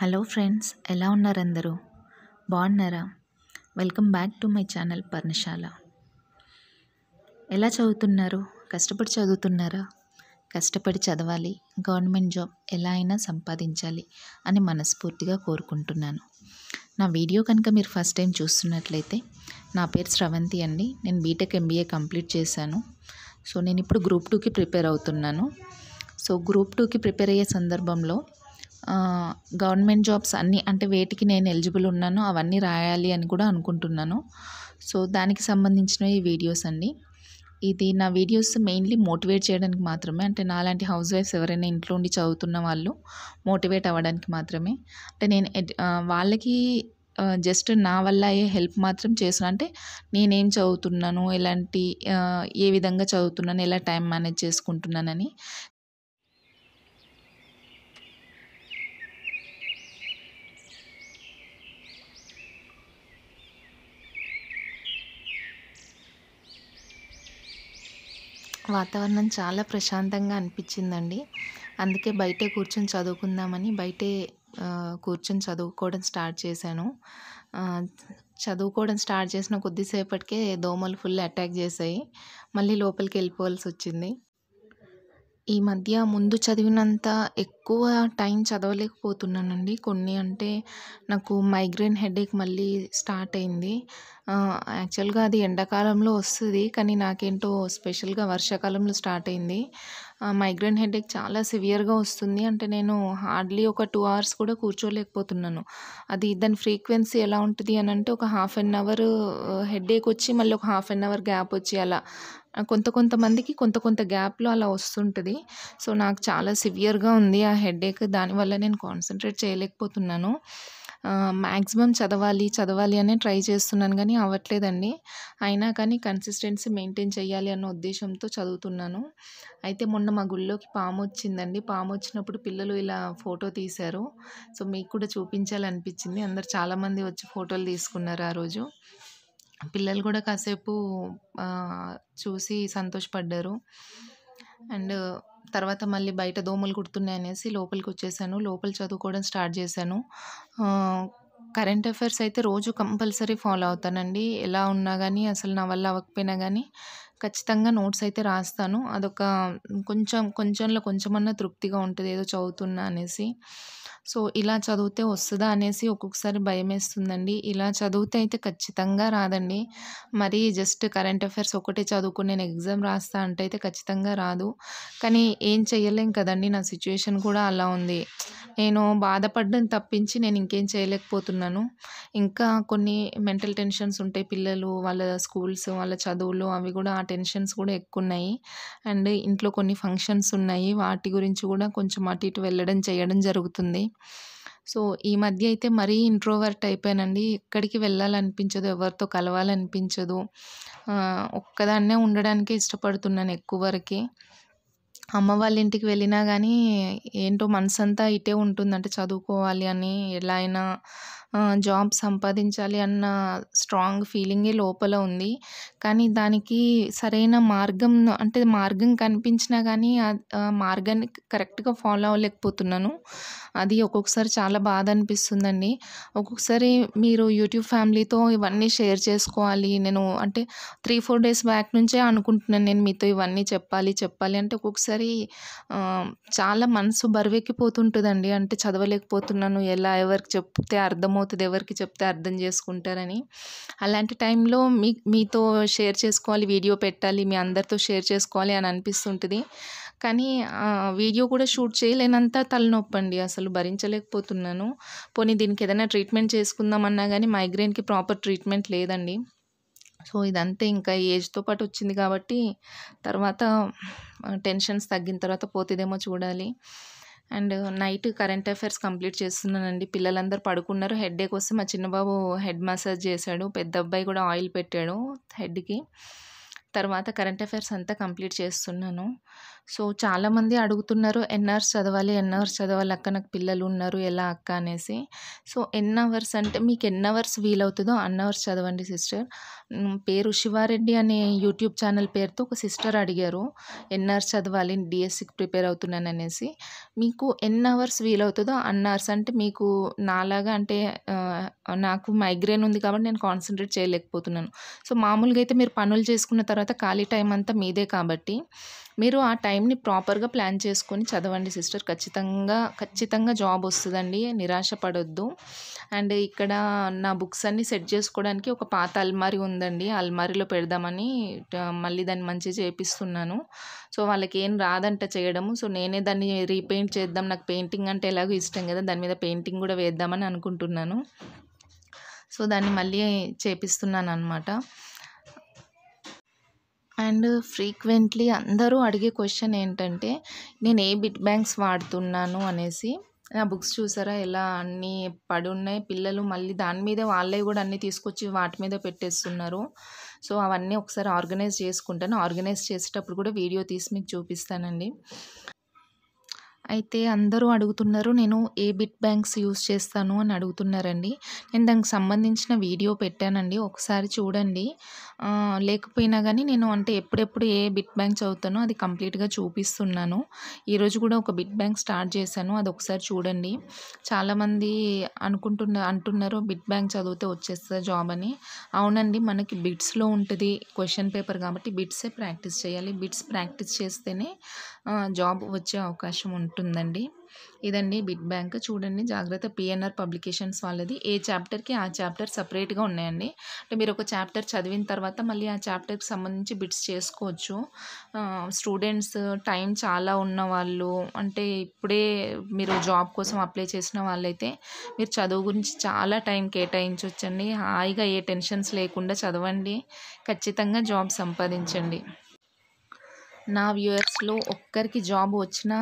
Hello friends ఎలా ఉన్నారు అందరూ బాగున్నారా welcome back to my channel Parnashala ఎలా చదువుతున్నారు కష్టపడి చదువుతున్నారా కష్టపడి చదవాలి గవర్నమెంట్ జాబ్ ఎలా అయినా సంపాదించాలి అని మనస్ఫూర్తిగా కోరుకుంటున్నాను నా వీడియో కనుక మీరు ఫస్ట్ టైం చూస్తున్నట్లయితే నా పేరు స్రవంతి అండి నేను బీటెక్ ఎంబీఏ కంప్లీట్ చేశాను సో నేను ఇప్పుడు గ్రూప్ టూకి ప్రిపేర్ అవుతున్నాను సో గ్రూప్ టూకి ప్రిపేర్ అయ్యే సందర్భంలో గవర్నమెంట్ జాబ్స్ అన్నీ అంటే వేటికి నేను ఎలిజిబుల్ ఉన్నాను అవన్నీ రాయాలి అని కూడా అనుకుంటున్నాను సో దానికి సంబంధించినవి ఈ వీడియోస్ అండి ఇది నా వీడియోస్ మెయిన్లీ మోటివేట్ చేయడానికి మాత్రమే అంటే నాలాంటి హౌస్ వైఫ్స్ ఎవరైనా ఇంట్లో ఉండి చదువుతున్న వాళ్ళు మోటివేట్ అవ్వడానికి మాత్రమే అంటే నేను వాళ్ళకి జస్ట్ నా వల్ల అయ్యే హెల్ప్ మాత్రం చేసిన అంటే నేనేం చదువుతున్నాను ఎలాంటి ఏ విధంగా చదువుతున్నాను ఎలా టైం మేనేజ్ చేసుకుంటున్నానని వాతావరణం చాలా ప్రశాంతంగా అనిపించిందండి అందుకే బయటే కూర్చొని చదువుకుందామని బయటే కూర్చొని చదువుకోవడం స్టార్ట్ చేశాను చదువుకోవడం స్టార్ట్ చేసిన కొద్దిసేపటికే దోమలు ఫుల్ అటాక్ చేసాయి మళ్ళీ లోపలికి వెళ్ళిపోవాల్సి వచ్చింది ఈ మధ్య ముందు చదివినంత ఎక్కువ టైం చదవలేకపోతున్నానండి కొన్ని అంటే నాకు మైగ్రేన్ హెడేక్ మళ్ళీ స్టార్ట్ అయింది యాక్చువల్గా అది ఎండాకాలంలో వస్తుంది కానీ నాకేంటో స్పెషల్గా వర్షాకాలంలో స్టార్ట్ అయింది మైగ్రేన్ హెడేక్ చాలా సివియర్గా వస్తుంది అంటే నేను హార్డ్లీ ఒక టూ అవర్స్ కూడా కూర్చోలేకపోతున్నాను అది దాని ఫ్రీక్వెన్సీ ఎలా ఉంటుంది అని అంటే ఒక హాఫ్ అన్ అవర్ హెడేక్ వచ్చి మళ్ళీ ఒక హాఫ్ అన్ అవర్ గ్యాప్ వచ్చి అలా కొంత కొంతమందికి కొంత కొంత గ్యాప్లో అలా వస్తుంటుంది సో నాకు చాలా సివియర్గా ఉంది ఆ హెడేక్ దానివల్ల నేను కాన్సన్ట్రేట్ చేయలేకపోతున్నాను మ్యాక్సిమం చదవాలి చదవాలి అనే ట్రై చేస్తున్నాను కానీ అవ్వట్లేదండి అయినా కానీ కన్సిస్టెన్సీ మెయింటైన్ చేయాలి అన్న ఉద్దేశంతో చదువుతున్నాను అయితే మొన్న మా గుళ్ళోకి పాము వచ్చిందండి పాము వచ్చినప్పుడు పిల్లలు ఇలా ఫోటో తీశారు సో మీకు కూడా చూపించాలనిపించింది అందరు చాలామంది వచ్చి ఫోటోలు తీసుకున్నారు ఆ రోజు పిల్లలు కూడా కాసేపు చూసి సంతోషపడ్డారు అండ్ తర్వాత మళ్ళీ బయట దోమలు కుడుతున్నాయి అనేసి లోపలికి వచ్చేసాను లోపల చదువుకోవడం స్టార్ట్ చేశాను కరెంట్ అఫైర్స్ అయితే రోజు కంపల్సరీ ఫాలో అవుతానండి ఎలా ఉన్నా కానీ అసలు నా వల్ల అవ్వకపోయినా కానీ ఖచ్చితంగా నోట్స్ అయితే రాస్తాను అదొక కొంచెం కొంచెంలో కొంచెమన్నా తృప్తిగా ఉంటుంది ఏదో చదువుతున్నా అనేసి సో ఇలా చదివితే వస్తుందా అనేసి ఒక్కొక్కసారి భయం వేస్తుందండి ఇలా చదివితే అయితే ఖచ్చితంగా రాదండి మరి జస్ట్ కరెంట్ అఫైర్స్ ఒకటే చదువుకుని నేను ఎగ్జామ్ రాస్తా అంటే అయితే ఖచ్చితంగా రాదు కానీ ఏం చేయలేం కదండి నా సిచ్యువేషన్ కూడా అలా ఉంది నేను బాధపడడం తప్పించి నేను ఇంకేం చేయలేకపోతున్నాను ఇంకా కొన్ని మెంటల్ టెన్షన్స్ ఉంటాయి పిల్లలు వాళ్ళ స్కూల్స్ వాళ్ళ చదువులు అవి కూడా ఆ టెన్షన్స్ కూడా ఎక్కువ ఉన్నాయి అండ్ ఇంట్లో కొన్ని ఫంక్షన్స్ ఉన్నాయి వాటి గురించి కూడా కొంచెం అటు ఇటు వెళ్ళడం చేయడం జరుగుతుంది సో ఈ మధ్య అయితే మరీ ఇంట్రోవర్ట్ అయిపోయానండి ఎక్కడికి వెళ్ళాలనిపించదు ఎవరితో కలవాలనిపించదు ఒక్కదాన్నే ఉండడానికే ఇష్టపడుతున్నాను ఎక్కువ వరకే అమ్మ వాళ్ళ ఇంటికి వెళ్ళినా కానీ ఏంటో మనసు అంతా ఇటే ఉంటుంది అంటే చదువుకోవాలి అని ఎలా అయినా జాబ్ సంపాదించాలి అన్న స్ట్రాంగ్ ఫీలింగే లోపల ఉంది కానీ దానికి సరైన మార్గం అంటే మార్గం కనిపించినా కానీ ఆ మార్గాన్ని కరెక్ట్గా ఫాలో అవ్వలేకపోతున్నాను అది ఒక్కొక్కసారి చాలా బాధ అనిపిస్తుందండి ఒక్కొక్కసారి మీరు యూట్యూబ్ ఫ్యామిలీతో ఇవన్నీ షేర్ చేసుకోవాలి నేను అంటే త్రీ ఫోర్ డేస్ బ్యాక్ నుంచే అనుకుంటున్నాను నేను మీతో ఇవన్నీ చెప్పాలి చెప్పాలి అంటే ఒక్కొక్కసారి ఒక్కొక్కసారి చాలా మనసు బరువెక్కిపోతుంటుందండి అంటే చదవలేకపోతున్నాను ఎలా ఎవరికి చెప్తే అర్థమవుతుంది ఎవరికి చెప్తే అర్థం చేసుకుంటారని అలాంటి టైంలో మీ మీతో షేర్ చేసుకోవాలి వీడియో పెట్టాలి మీ అందరితో షేర్ చేసుకోవాలి అని అనిపిస్తుంటుంది కానీ వీడియో కూడా షూట్ చేయలేనంత తలనొప్పండి అసలు భరించలేకపోతున్నాను పోనీ దీనికి ఏదైనా ట్రీట్మెంట్ చేసుకుందామన్నా కానీ మైగ్రెయిన్కి ప్రాపర్ ట్రీట్మెంట్ లేదండి సో ఇదంతా ఇంకా ఏజ్తో పాటు వచ్చింది కాబట్టి తర్వాత టెన్షన్స్ తగ్గిన తర్వాత పోతుందేమో చూడాలి and night current affairs complete చేస్తున్నానండి పిల్లలందరూ పడుకున్నారు హెడ్ ఏ కోసం మా చిన్నబాబు హెడ్ మసాజ్ చేశాడు పెద్ద అబ్బాయి కూడా ఆయిల్ పెట్టాడు హెడ్కి తర్వాత కరెంట్ అఫైర్స్ అంతా కంప్లీట్ చేస్తున్నాను సో చాలామంది అడుగుతున్నారు ఎన్ అవర్స్ చదవాలి ఎన్ అవర్స్ చదవాలి అక్క నాకు పిల్లలు ఉన్నారు ఎలా అక్క అనేసి సో ఎన్ అవర్స్ అంటే మీకు ఎన్ అవర్స్ వీలవుతుందో అన్ అవర్స్ చదవండి సిస్టర్ పేరు శివారెడ్డి అనే యూట్యూబ్ ఛానల్ పేరుతో ఒక సిస్టర్ అడిగారు ఎన్ అవర్స్ చదవాలి డిఎస్సికి ప్రిపేర్ అవుతున్నాను అనేసి మీకు ఎన్ అవర్స్ వీలవుతుందో అన్ అవర్స్ అంటే మీకు నాలాగా అంటే నాకు మైగ్రేన్ ఉంది కాబట్టి నేను కాన్సన్ట్రేట్ చేయలేకపోతున్నాను సో మామూలుగా అయితే మీరు పనులు చేసుకున్న తర్వాత తర్వాత ఖాళీ టైం అంతా మీదే కాబట్టి మీరు ఆ టైంని ప్రాపర్గా ప్లాన్ చేసుకొని చదవండి సిస్టర్ ఖచ్చితంగా ఖచ్చితంగా జాబ్ వస్తుందండి నిరాశ పడొద్దు అండ్ ఇక్కడ నా బుక్స్ అన్నీ సెట్ చేసుకోవడానికి ఒక పాత అల్మారీ ఉందండి అల్మారీలో పెడదామని మళ్ళీ దాన్ని మంచి చేపిస్తున్నాను సో వాళ్ళకి ఏం రాదంట చేయడము సో నేనే దాన్ని రీపెయింట్ చేద్దాం నాకు పెయింటింగ్ అంటే ఎలాగో ఇష్టం కదా దాని మీద పెయింటింగ్ కూడా వేద్దామని అనుకుంటున్నాను సో దాన్ని మళ్ళీ చేపిస్తున్నాను అనమాట అండ్ ఫ్రీక్వెంట్లీ అందరూ అడిగే క్వశ్చన్ ఏంటంటే నేను ఏ బిట్ బ్యాంక్స్ వాడుతున్నాను అనేసి నా బుక్స్ చూసారా ఎలా అన్నీ పడున్నాయి పిల్లలు మళ్ళీ దాని మీద వాళ్ళే కూడా అన్నీ తీసుకొచ్చి వాటి మీద పెట్టేస్తున్నారు సో అవన్నీ ఒకసారి ఆర్గనైజ్ చేసుకుంటాను ఆర్గనైజ్ చేసేటప్పుడు కూడా వీడియో తీసి మీకు చూపిస్తానండి అయితే అందరూ అడుగుతున్నారు నేను ఏ బిట్ బ్యాంక్స్ యూస్ చేస్తాను అని అడుగుతున్నారండి నేను దానికి సంబంధించిన వీడియో పెట్టానండి ఒకసారి చూడండి లేకపోయినా కానీ నేను అంటే ఎప్పుడెప్పుడు ఏ బిట్ బ్యాంక్ చదువుతానో అది కంప్లీట్గా చూపిస్తున్నాను ఈరోజు కూడా ఒక బిట్ బ్యాంక్ స్టార్ట్ చేశాను అది ఒకసారి చూడండి చాలామంది అనుకుంటున్న అంటున్నారు బిట్ బ్యాంక్ చదివితే వచ్చేస్తుంది జాబ్ అని అవునండి మనకి బిట్స్లో ఉంటుంది క్వశ్చన్ పేపర్ కాబట్టి బిట్సే ప్రాక్టీస్ చేయాలి బిట్స్ ప్రాక్టీస్ చేస్తేనే జాబ్ వచ్చే అవకాశం ఉంటుంది ఉంటుందండి ఇదండి బిడ్ బ్యాంక్ చూడండి జాగ్రత్త పిఎన్ఆర్ పబ్లికేషన్స్ వాళ్ళది ఏ చాప్టర్కి ఆ చాప్టర్ సపరేట్గా ఉన్నాయండి అంటే మీరు ఒక చాప్టర్ చదివిన తర్వాత మళ్ళీ ఆ చాప్టర్కి సంబంధించి బిట్స్ చేసుకోవచ్చు స్టూడెంట్స్ టైం చాలా ఉన్న వాళ్ళు అంటే ఇప్పుడే మీరు జాబ్ కోసం అప్లై చేసిన వాళ్ళైతే మీరు చదువు గురించి చాలా టైం కేటాయించవచ్చండి హాయిగా ఏ టెన్షన్స్ లేకుండా చదవండి ఖచ్చితంగా జాబ్ సంపాదించండి నా వ్యూయర్స్లో ఒక్కరికి జాబ్ వచ్చినా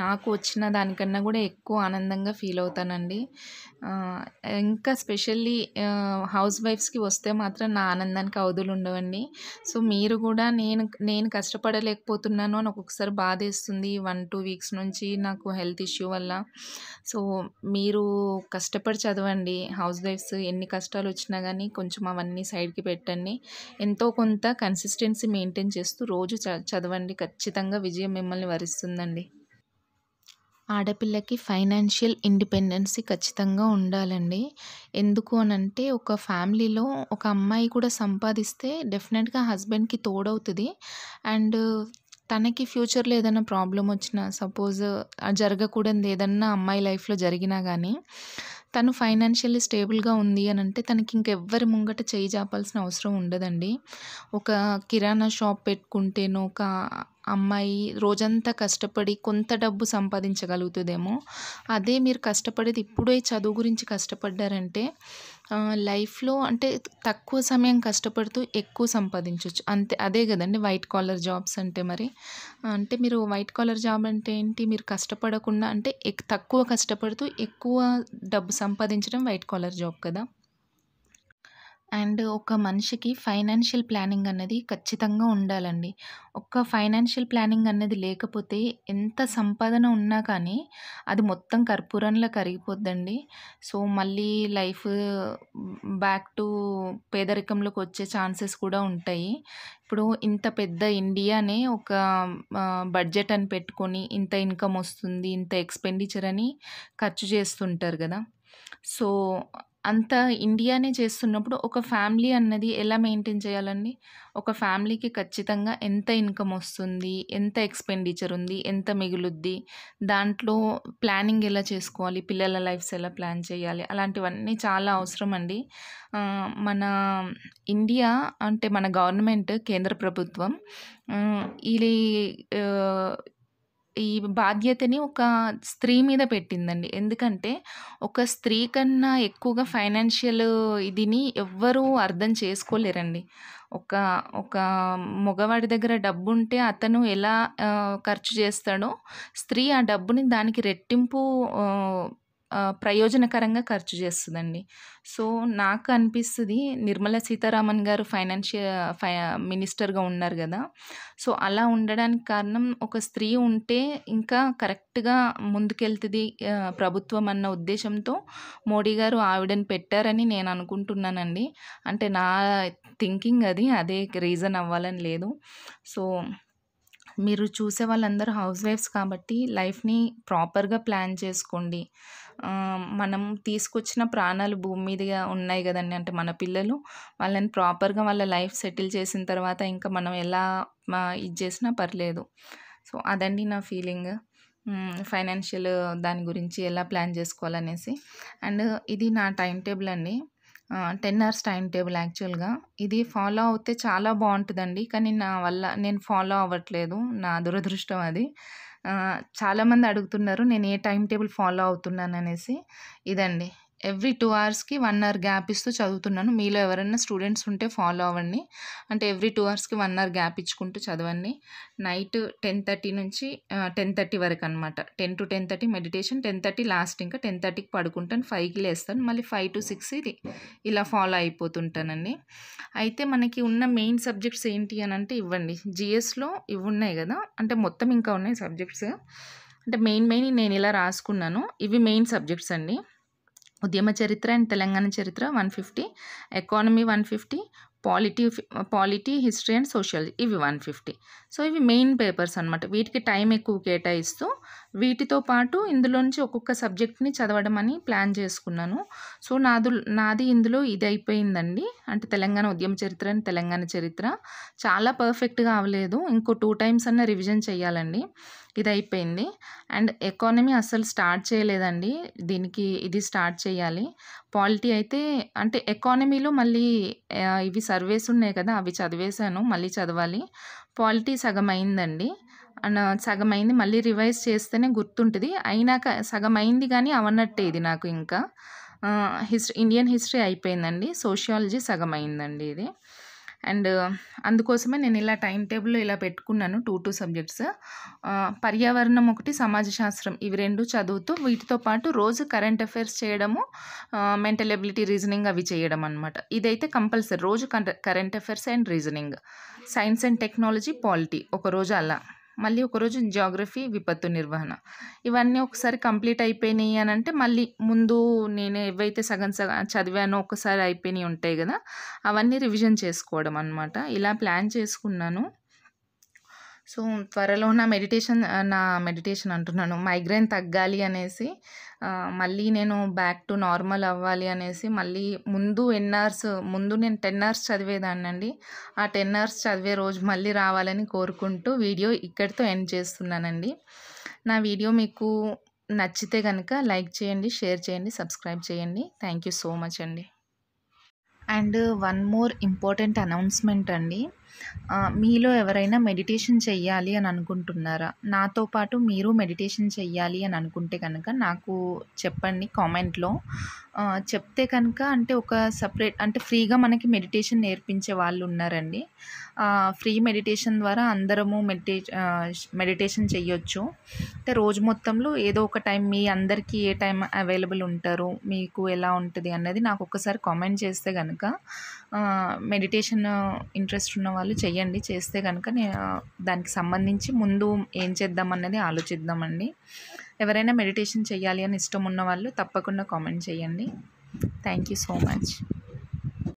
నాకు వచ్చిన దానికన్నా కూడా ఎక్కువ ఆనందంగా ఫీల్ అవుతానండి ఇంకా స్పెషల్లీ హౌస్ వైఫ్స్కి వస్తే మాత్రం నా ఆనందానికి అవధులు ఉండవండి సో మీరు కూడా నేను నేను కష్టపడలేకపోతున్నాను అని ఒక్కొక్కసారి బాధేస్తుంది వన్ టూ వీక్స్ నుంచి నాకు హెల్త్ ఇష్యూ వల్ల సో మీరు కష్టపడి చదవండి హౌస్ వైఫ్స్ ఎన్ని కష్టాలు వచ్చినా కానీ కొంచెం అవన్నీ సైడ్కి పెట్టండి ఎంతో కొంత కన్సిస్టెన్సీ మెయింటైన్ చేస్తూ రోజు చదవండి ఖచ్చితంగా విజయం మిమ్మల్ని వరిస్తుందండి ఆడపిల్లకి ఫైనాన్షియల్ ఇండిపెండెన్సీ ఖచ్చితంగా ఉండాలండి ఎందుకు అనంటే ఒక ఫ్యామిలీలో ఒక అమ్మాయి కూడా సంపాదిస్తే డెఫినెట్గా హస్బెండ్కి తోడవుతుంది అండ్ తనకి ఫ్యూచర్లో ఏదైనా ప్రాబ్లం వచ్చినా సపోజ్ జరగకూడదు ఏదన్నా అమ్మాయి లైఫ్లో జరిగినా కానీ తను ఫైనాన్షియల్లీ స్టేబుల్గా ఉంది అని అంటే తనకి ఇంకెవ్వరి ముంగట చేయి చాపాల్సిన అవసరం ఉండదండి ఒక కిరాణా షాప్ పెట్టుకుంటేనో ఒక అమ్మాయి రోజంతా కష్టపడి కొంత డబ్బు సంపాదించగలుగుతుందేమో అదే మీరు కష్టపడేది ఇప్పుడే చదువు గురించి కష్టపడ్డారంటే లైఫ్లో అంటే తక్కువ సమయం కష్టపడుతూ ఎక్కువ సంపాదించవచ్చు అంతే అదే కదండి వైట్ కాలర్ జాబ్స్ అంటే మరి అంటే మీరు వైట్ కాలర్ జాబ్ అంటే ఏంటి మీరు కష్టపడకుండా అంటే తక్కువ కష్టపడుతూ ఎక్కువ డబ్బు సంపాదించడం వైట్ కాలర్ జాబ్ కదా అండ్ ఒక మనిషికి ఫైనాన్షియల్ ప్లానింగ్ అన్నది ఖచ్చితంగా ఉండాలండి. ఒక్క ఫైనాన్షియల్ ప్లానింగ్ అన్నది లేకపోతే ఎంత సంపాదన ఉన్నా కానీ, అది మొత్తం కర్పూరంలో కరిగిపోద్దండి. సో, మళ్ళీ లైఫ్ బ్యాక్ టు వచ్చే ఛాన్సెస్ కూడా ఉంటాయి. ఇప్పుడు ఇంత పెద్ద ఇండియానే ఒక బడ్జెట్ అని పెట్టుకొని, ఇంత ఇన్‌కమ్ వస్తుంది ఇంత ఎక్స్‌పెండిచర్ అని ఖర్చు చేస్తుంటారు కదా సో అంతా ఇండియానే చేస్తున్నప్పుడు ఒక ఫ్యామిలీ అన్నది ఎలా మెయింటైన్ చేయాలండి ఒక ఫ్యామిలీకి ఖచ్చితంగా ఎంత ఇన్కమ్ వస్తుంది ఎంత ఎక్స్పెండిచర్ ఉంది ఎంత మిగులుద్ది దాంట్లో ప్లానింగ్ ఎలా చేసుకోవాలి పిల్లల లైఫ్స్ ఎలా ప్లాన్ చేయాలి అలాంటివన్నీ చాలా అవసరం అండి మన ఇండియా అంటే మన గవర్నమెంట్ కేంద్ర ప్రభుత్వం ఇది ఈ బాధ్యతని ఒక స్త్రీ మీద పెట్టిందండి ఎందుకంటే ఒక స్త్రీ కన్నా ఎక్కువగా ఫైనాన్షియల్ ఇదిని ఎవ్వరూ అర్థం చేసుకోలేరండి ఒక ఒక మగవాడి దగ్గర డబ్బు ఉంటే అతను ఎలా ఖర్చు చేస్తాడో స్త్రీ ఆ డబ్బుని దానికి రెట్టింపు ప్రయోజనకరంగా ఖర్చు చేస్తుందండి సో నాకు అనిపిస్తుంది నిర్మలా సీతారామన్ గారు ఫైనాన్షియల్ ఫై మినిస్టర్గా ఉన్నారు కదా సో అలా ఉండడానికి కారణం ఒక స్త్రీ ఉంటే ఇంకా కరెక్ట్గా ముందుకెళ్తుంది ప్రభుత్వం అన్న ఉద్దేశంతో మోడీ గారు ఆవిడని పెట్టారని నేను అనుకుంటున్నానండి అంటే నా థింకింగ్ అది అదే రీజన్ అవ్వాలని లేదు సో మీరు చూసే వాళ్ళందరూ హౌస్ వైఫ్స్ కాబట్టి లైఫ్ని ప్రాపర్గా ప్లాన్ చేసుకోండి మనం తీసుకొచ్చిన ప్రాణాలు భూమి మీదగా ఉన్నాయి కదండి అంటే మన పిల్లలు వాళ్ళని ప్రాపర్గా వాళ్ళ లైఫ్ సెటిల్ చేసిన తర్వాత ఇంకా మనం ఎలా ఇది చేసినా పర్లేదు సో అదండి నా ఫీలింగ్ ఫైనాన్షియల్ దాని గురించి ఎలా ప్లాన్ చేసుకోవాలనేసి అండ్ ఇది నా టైం టేబుల్ అండి టెన్ అవర్స్ టైం టేబుల్ యాక్చువల్గా ఇది ఫాలో అవుతే చాలా బాగుంటుందండి కానీ నా వల్ల నేను ఫాలో అవ్వట్లేదు నా దురదృష్టం అది చాలామంది అడుగుతున్నారు నేను ఏ టైం టేబుల్ ఫాలో అవుతున్నాను అనేసి ఇదండి ఎవ్రీ టూ అవర్స్కి వన్ అవర్ గ్యాప్ ఇస్తూ చదువుతున్నాను మీలో ఎవరైనా స్టూడెంట్స్ ఉంటే ఫాలో అవ్వండి అంటే ఎవ్రీ టూ అవర్స్కి వన్ అవర్ గ్యాప్ ఇచ్చుకుంటూ చదవండి నైట్ టెన్ థర్టీ నుంచి టెన్ థర్టీ వరకు అనమాట ten to ten thirty meditation ten thirty last ఇంకా టెన్ థర్టీకి పడుకుంటాను ఫైవ్కి లేస్తాను మళ్ళీ ఫైవ్ టు సిక్స్ ఇది ఇలా ఫాలో అయిపోతుంటానండి అయితే మనకి ఉన్న మెయిన్ సబ్జెక్ట్స్ ఏంటి అని అంటే ఇవ్వండి జిఎస్లో ఇవి ఉన్నాయి కదా అంటే మొత్తం ఇంకా ఉన్నాయి సబ్జెక్ట్స్ అంటే మెయిన్ మెయిన్ నేను ఇలా రాసుకున్నాను ఇవి మెయిన్ సబ్జెక్ట్స్ అండి ఉద్యమ చరిత్ర అండ్ తెలంగాణ చరిత్ర one fifty economy one fifty polity polity history and social ఇవి వన్ ఫిఫ్టీ సో ఇవి మెయిన్ పేపర్స్ అనమాట వీటికి టైం ఎక్కువ కేటాయిస్తూ వీటితో పాటు ఇందులో నుంచి ఒక్కొక్క సబ్జెక్ట్ని చదవడం అని ప్లాన్ చేసుకున్నాను సో నాదు నాది ఇందులో ఇది అయిపోయిందండి అంటే తెలంగాణ ఉద్యమ చరిత్ర అండ్ తెలంగాణ చరిత్ర చాలా పర్ఫెక్ట్గా అవ్వలేదు ఇంకో టూ టైమ్స్ అన్న రివిజన్ చేయాలండి ఇది అయిపోయింది అండ్ ఎకానమీ అసలు స్టార్ట్ చేయలేదండి దీనికి ఇది స్టార్ట్ చేయాలి పాలిటీ అయితే అంటే ఎకానమీలో మళ్ళీ ఇవి సర్వేస్ ఉన్నాయి కదా అవి చదివేశాను మళ్ళీ చదవాలి పాలిటీ సగం అయిందండి అండ్ సగమైంది మళ్ళీ రివైజ్ చేస్తేనే గుర్తుంటుంది అయినాక సగం అయింది కానీ అవన్నట్టే ఇది నాకు ఇంకా హిస్టరీ ఇండియన్ హిస్టరీ అయిపోయిందండి సోషియాలజీ సగమైందండి ఇది అండ్ అందుకోసమే నేను ఇలా టైం టేబుల్ ఇలా పెట్టుకున్నాను టూ టూ సబ్జెక్ట్స్ పర్యావరణం ఒకటి సమాజ శాస్త్రం ఇవి రెండు చదువుతూ వీటితో పాటు రోజు కరెంట్ అఫైర్స్ చేయడము మెంటల్ ఎబిలిటీ రీజనింగ్ అవి చేయడం అనమాట ఇదైతే కంపల్సరీ రోజు current affairs and reasoning science and technology polity ఒకరోజు అలా మళ్ళీ ఒకరోజు జాగ్రఫీ విపత్తు నిర్వహణ ఇవన్నీ ఒకసారి కంప్లీట్ అయిపోయినాయి అని అంటే మళ్ళీ ముందు నేను ఏవైతే సగం సగం చదివానో ఒకసారి అయిపోయినాయి ఉంటాయి కదా అవన్నీ రివిజన్ చేసుకోవడం అనమాట ఇలా ప్లాన్ చేసుకున్నాను సో త్వరలో నా మెడిటేషన్ నా మెడిటేషన్ అంటున్నాను మైగ్రేన్ తగ్గాలి అనేసి మళ్ళీ నేను బ్యాక్ టు నార్మల్ అవ్వాలి అనేసి మళ్ళీ ముందు ఎన్ అవర్స్ ముందు నేను టెన్ అవర్స్ చదివేదాన్నండి ఆ టెన్ అవర్స్ చదివే రోజు మళ్ళీ రావాలని కోరుకుంటూ వీడియో ఇక్కడితో ఎండ్ చేస్తున్నానండి నా వీడియో మీకు నచ్చితే కనుక లైక్ చేయండి షేర్ చేయండి సబ్స్క్రైబ్ చేయండి థ్యాంక్ యూ సో మచ్ అండి and one more important announcement అండి మీలో ఎవరైనా మెడిటేషన్ చెయ్యాలి అని అనుకుంటున్నారా నాతో పాటు మీరు మెడిటేషన్ చెయ్యాలి అని అనుకుంటే కనుక నాకు చెప్పండి కామెంట్లో చెప్తే కనుక అంటే ఒక సపరేట్ అంటే ఫ్రీగా మనకి మెడిటేషన్ నేర్పించే వాళ్ళు ఉన్నారండి ఫ్రీ మెడిటేషన్ ద్వారా అందరము మెడిటే మెడిటేషన్ చేయొచ్చు అంటే రోజు మొత్తంలో ఏదో ఒక టైం మీ అందరికీ ఏ టైం అవైలబుల్ ఉంటారు మీకు ఎలా ఉంటుంది అన్నది నాకు ఒకసారి కామెంట్ చేస్తే కనుక మెడిటేషన్ ఇంట్రెస్ట్ ఉన్న వాళ్ళు చేయండి చేస్తే కనుక నేను దానికి సంబంధించి ముందు ఏం చేద్దాం అన్నది ఆలోచిద్దామండి ఎవరైనా మెడిటేషన్ చేయాలి అని ఇష్టం ఉన్న వాళ్ళు తప్పకుండా కామెంట్ చేయండి థ్యాంక్ యూ సో మచ్